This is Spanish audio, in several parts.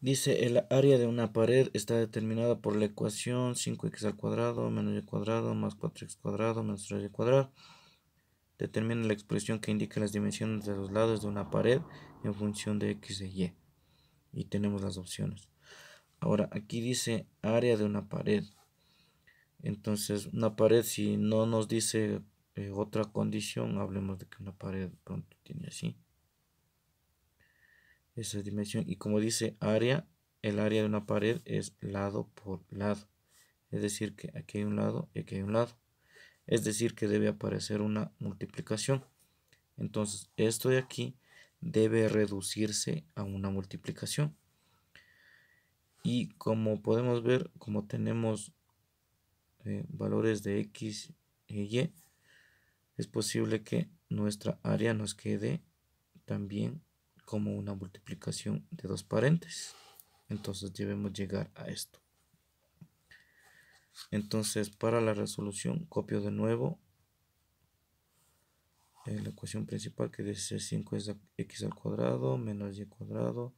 Dice, el área de una pared está determinada por la ecuación 5x al cuadrado menos y cuadrado más 4x cuadrado menos 3y cuadrado. Determina la expresión que indica las dimensiones de los lados de una pared en función de x y. Y tenemos las opciones. Ahora, aquí dice área de una pared. Entonces, una pared, si no nos dice eh, otra condición, hablemos de que una pared pronto tiene así esa dimensión. Y como dice área, el área de una pared es lado por lado. Es decir, que aquí hay un lado y aquí hay un lado. Es decir, que debe aparecer una multiplicación. Entonces, esto de aquí debe reducirse a una multiplicación. Y como podemos ver, como tenemos eh, valores de x y y, es posible que nuestra área nos quede también como una multiplicación de dos paréntesis. Entonces debemos llegar a esto. Entonces para la resolución copio de nuevo la ecuación principal que dice 5 es x al cuadrado menos y al cuadrado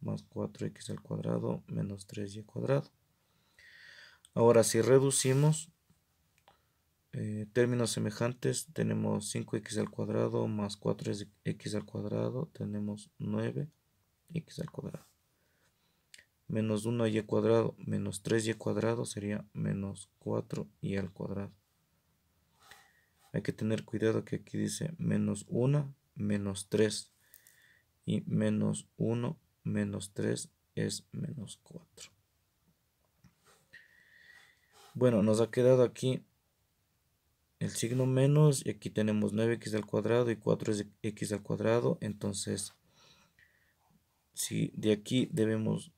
más 4x al cuadrado menos 3y al cuadrado. Ahora si reducimos eh, términos semejantes tenemos 5x al cuadrado más 4x al cuadrado, tenemos 9x al cuadrado. Menos 1y al cuadrado menos 3y al cuadrado sería menos 4y al cuadrado. Hay que tener cuidado que aquí dice menos 1 menos 3 y menos 1 menos 3 es menos 4. Bueno, nos ha quedado aquí el signo menos y aquí tenemos 9x al cuadrado y 4x al cuadrado. Entonces, si de aquí debemos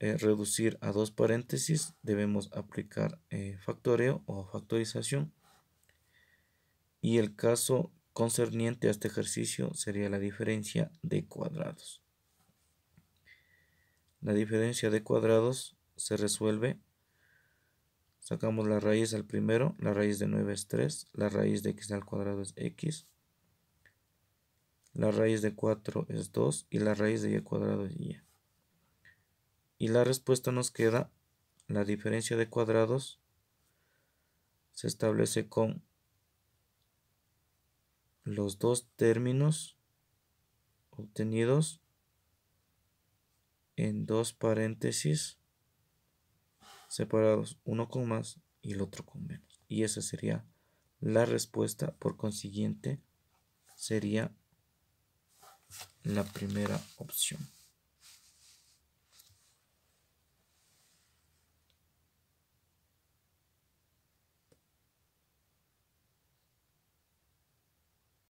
eh, reducir a dos paréntesis, debemos aplicar eh, factoreo o factorización. Y el caso concerniente a este ejercicio sería la diferencia de cuadrados. La diferencia de cuadrados se resuelve Sacamos la raíz al primero, la raíz de 9 es 3, la raíz de x al cuadrado es x, la raíz de 4 es 2 y la raíz de y al cuadrado es y. Y la respuesta nos queda, la diferencia de cuadrados se establece con los dos términos obtenidos en dos paréntesis separados uno con más y el otro con menos. Y esa sería la respuesta, por consiguiente, sería la primera opción.